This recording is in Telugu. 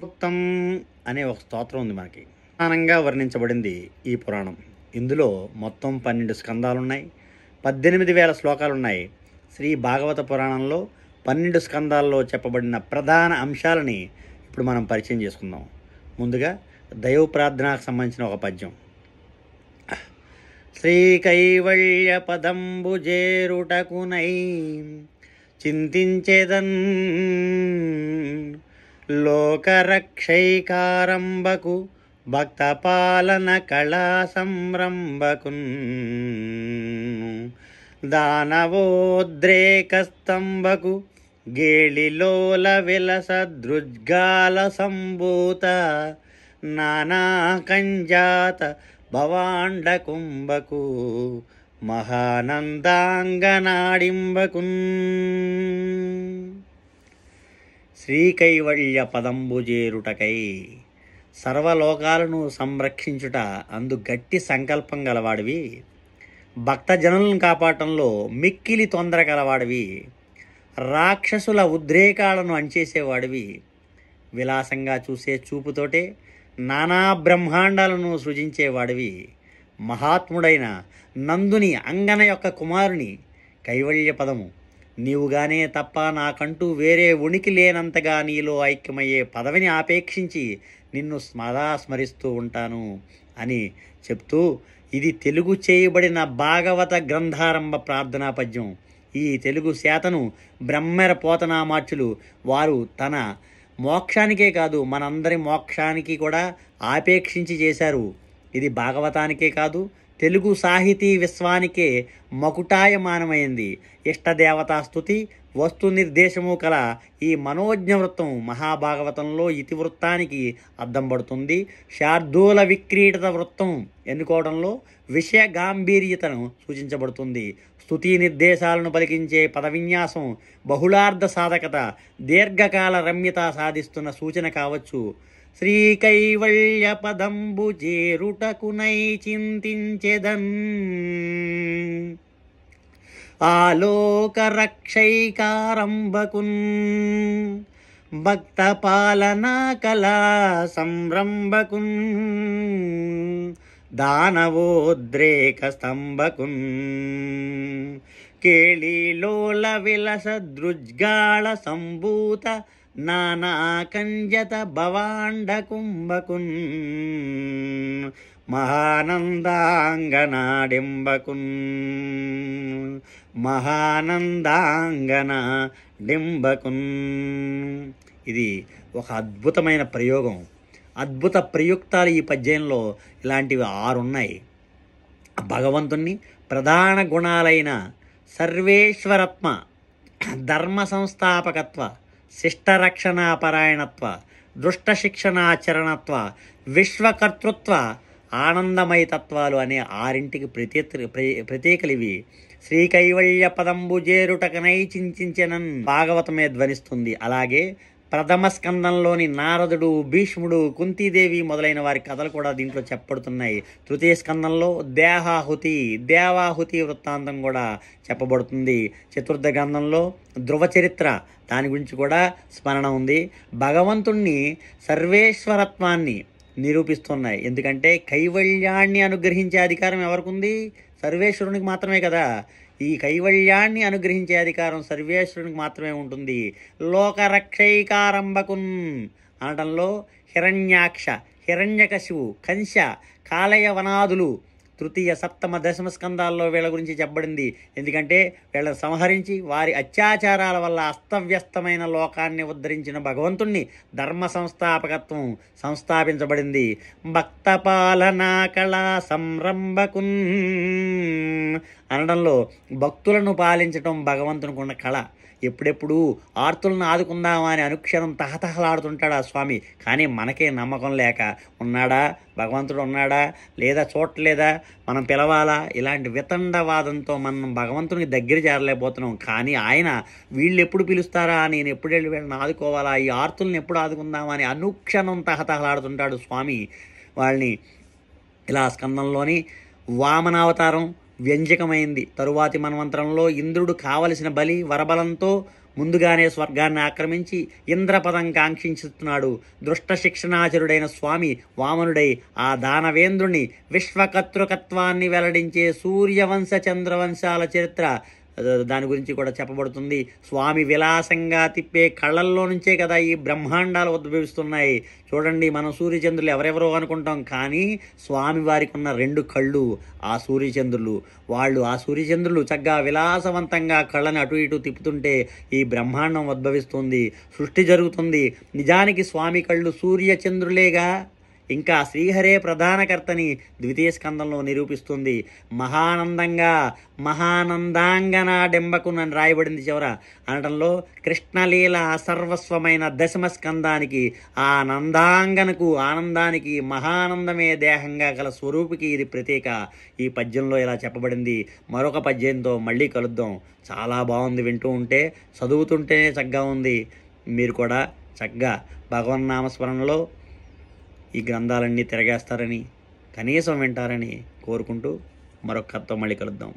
గుప్తం అనే ఒక స్తోత్రం ఉంది మనకి ప్రధానంగా వర్ణించబడింది ఈ పురాణం ఇందులో మొత్తం పన్నెండు స్కందాలున్నాయి పద్దెనిమిది వేల శ్లోకాలున్నాయి శ్రీ భాగవత పురాణంలో పన్నెండు స్కందాల్లో చెప్పబడిన ప్రధాన అంశాలని ఇప్పుడు మనం పరిచయం చేసుకుందాం ముందుగా దైవ ప్రార్థనకు సంబంధించిన ఒక పద్యం శ్రీ కైవల్య పదంబు చేరుటకునై చింతించేదన్ లోకరక్షైకారంభకు భక్త పాలన కళా సంరంభకు దానవోద్రేక స్తంభకు గేళిలోల విలసదృజ్గాల సంభూత నానాకంజాత భవాండ కుంభకు మహానందాంగనాడింబకు శ్రీకైవల్య పదంబు చేరుటకై సర్వలోకాలను సంరక్షించుట అందు గట్టి సంకల్పం గలవాడివి భక్తజనులను కాపాడటంలో మిక్కిలి తొందర గలవాడివి రాక్షసుల ఉద్రేకాలను అంచేసేవాడివి విలాసంగా చూసే చూపుతోటే నానా బ్రహ్మాండాలను సృజించేవాడివి మహాత్ముడైన నందుని అంగన యొక్క కుమారుని కైవల్య పదము నీవుగానే తప్ప నాకంటూ వేరే ఉనికి లేనంతగా నీలో ఐక్యమయ్యే పదవిని ఆపేక్షించి నిన్ను స్మదా స్మరిస్తూ ఉంటాను అని చెప్తూ ఇది తెలుగు చేయబడిన భాగవత గ్రంథారంభ ప్రార్థనా పద్యం ఈ తెలుగు శాతను బ్రహ్మర పోతనామాచులు వారు తన మోక్షానికే కాదు మనందరి మోక్షానికి కూడా ఆపేక్షించి చేశారు ఇది భాగవతానికే కాదు తెలుగు సాహితీ విశ్వానికే మకుటాయమానమైంది ఇష్టదేవతాస్థుతి వస్తు నిర్దేశము కల ఈ మనోజ్ఞ వృత్తం మహాభాగవతంలో ఇతివృత్తానికి అద్దం పడుతుంది శార్దూల విక్రీడత వృత్తం ఎన్నుకోవడంలో విషయ గాంభీర్యతను సూచించబడుతుంది స్థుతి నిర్దేశాలను పలికించే పదవిన్యాసం బహుళార్థ సాధకత దీర్ఘకాల రమ్యత సాధిస్తున్న సూచన కావచ్చు శ్రీకైవల్యపదంబు చేరుటకునై చింతించెదన్ ఆలోకరక్షైకారంబకున్ భక్తపాలనా కళా సంరంభకున్ దానవోద్రేక స్తంభకున్ కేళీలోల విలస దృజ్గాళ సంభూత నానాకంజత భవాండకుంభకున్ మహానందాంగనాడింబకున్ మహానందాంగన డింబకున్ ఇది ఒక అద్భుతమైన ప్రయోగం అద్భుత ప్రయుక్తాలు ఈ పద్యంలో ఇలాంటివి ఆరున్నాయి భగవంతుణ్ణి ప్రధాన గుణాలైన సర్వేశ్వరత్మ ధర్మ సంస్థాపకత్వ ಶಿಷ್ಟರಕ್ಷಣಾಪರಾಯಣತ್ವ దుష్ట ఆచరణత్వ విశ్వకర్తృత్వ ఆనందమయ తత్వాలు అనే ఆరింటికి ప్రతీ ప్రతీకలు ఇవి శ్రీకైవల్య పదంబు చేరుటకనై చింతించనన్ భాగవతమే ధ్వనిస్తుంది అలాగే ప్రథమ స్కందంలోని నారదుడు భీష్ముడు కుంతీదేవి మొదలైన వారి కథలు కూడా దీంట్లో చెప్పబడుతున్నాయి తృతీయ స్కందంలో దేహాహుతి దేవాహుతి వృత్తాంతం కూడా చెప్పబడుతుంది చతుర్థ గ్రంథంలో ధ్రువ చరిత్ర దాని గురించి కూడా స్మరణ ఉంది భగవంతుణ్ణి సర్వేశ్వరత్వాన్ని నిరూపిస్తున్నాయి ఎందుకంటే కైవల్యాన్ని అనుగ్రహించే అధికారం ఎవరికి ఉంది సర్వేశ్వరునికి మాత్రమే కదా ఈ కైవల్యాన్ని అనుగ్రహించే అధికారం సర్వేశ్వరునికి మాత్రమే ఉంటుంది లోకరక్షైకారంభకున్ అనడంలో హిరణ్యాక్ష హిరణ్యకశివు కంశ కాలయ వనాదులు తృతీయ సప్తమ దశమ స్కందాల్లో వీళ్ళ గురించి చెప్పబడింది ఎందుకంటే వీళ్ళని సంహరించి వారి అత్యాచారాల వల్ల అస్తవ్యస్తమైన లోకాన్ని ఉద్ధరించిన భగవంతుణ్ణి ధర్మ సంస్థాపకత్వం సంస్థాపించబడింది పాలనా కళా సంరంభకున్ అనడంలో భక్తులను పాలించటం భగవంతునికి ఉన్న కళ ఎప్పుడెప్పుడు ఆర్తులను ఆదుకుందామా అని అనుక్షణం తహతహలాడుతుంటాడు ఆ స్వామి కానీ మనకే నమ్మకం లేక ఉన్నాడా భగవంతుడు ఉన్నాడా లేదా చూడలేదా మనం పిలవాలా ఇలాంటి వితండవాదంతో మనం భగవంతునికి దగ్గర చేరలేకపోతున్నాం కానీ ఆయన వీళ్ళు ఎప్పుడు పిలుస్తారా నేను ఎప్పుడు వెళ్ళి వీళ్ళని ఆదుకోవాలా ఈ ఆర్తుల్ని ఎప్పుడు ఆదుకుందామని అనుక్షణం తహతహలాడుతుంటాడు స్వామి వాళ్ళని ఇలా స్కందంలోని వామనావతారం వ్యంజకమైంది తరువాతి మన్వంతరంలో ఇంద్రుడు కావలసిన బలి వరబలంతో ముందుగానే స్వర్గాన్ని ఆక్రమించి ఇంద్రపదం కాంక్షించుతున్నాడు దృష్ట శిక్షణాచరుడైన స్వామి వామనుడై ఆ దానవేంద్రుని విశ్వకర్తృకత్వాన్ని వెల్లడించే సూర్యవంశ చంద్రవంశాల చరిత్ర దాని గురించి కూడా చెప్పబడుతుంది స్వామి విలాసంగా తిప్పే కళ్ళల్లో నుంచే కదా ఈ బ్రహ్మాండాలు ఉద్భవిస్తున్నాయి చూడండి మనం సూర్యచంద్రులు ఎవరెవరో అనుకుంటాం కానీ స్వామి వారికి ఉన్న రెండు కళ్ళు ఆ సూర్యచంద్రులు వాళ్ళు ఆ సూర్యచంద్రులు చక్కగా విలాసవంతంగా కళ్ళని అటు ఇటు తిప్పుతుంటే ఈ బ్రహ్మాండం ఉద్భవిస్తుంది సృష్టి జరుగుతుంది నిజానికి స్వామి కళ్ళు సూర్యచంద్రులేగా ఇంకా శ్రీహరే ప్రధానకర్తని ద్వితీయ స్కందంలో నిరూపిస్తుంది మహానందంగా మహానందాంగన డెంబకున్ అని రాయబడింది చివర అనడంలో కృష్ణలీల సర్వస్వమైన దశమ స్కందానికి ఆ నందాంగనకు ఆనందానికి మహానందమే దేహంగా గల స్వరూపికి ఇది ప్రతీక ఈ పద్యంలో ఇలా చెప్పబడింది మరొక పద్యంతో మళ్ళీ కలుద్దాం చాలా బాగుంది వింటూ ఉంటే చదువుతుంటేనే చక్కగా ఉంది మీరు కూడా చక్కగా భగవన్నామస్మరణలో ఈ గ్రంథాలన్నీ తిరగేస్తారని కనీసం వింటారని కోరుకుంటూ మరొక కథతో మళ్ళీ కలుద్దాం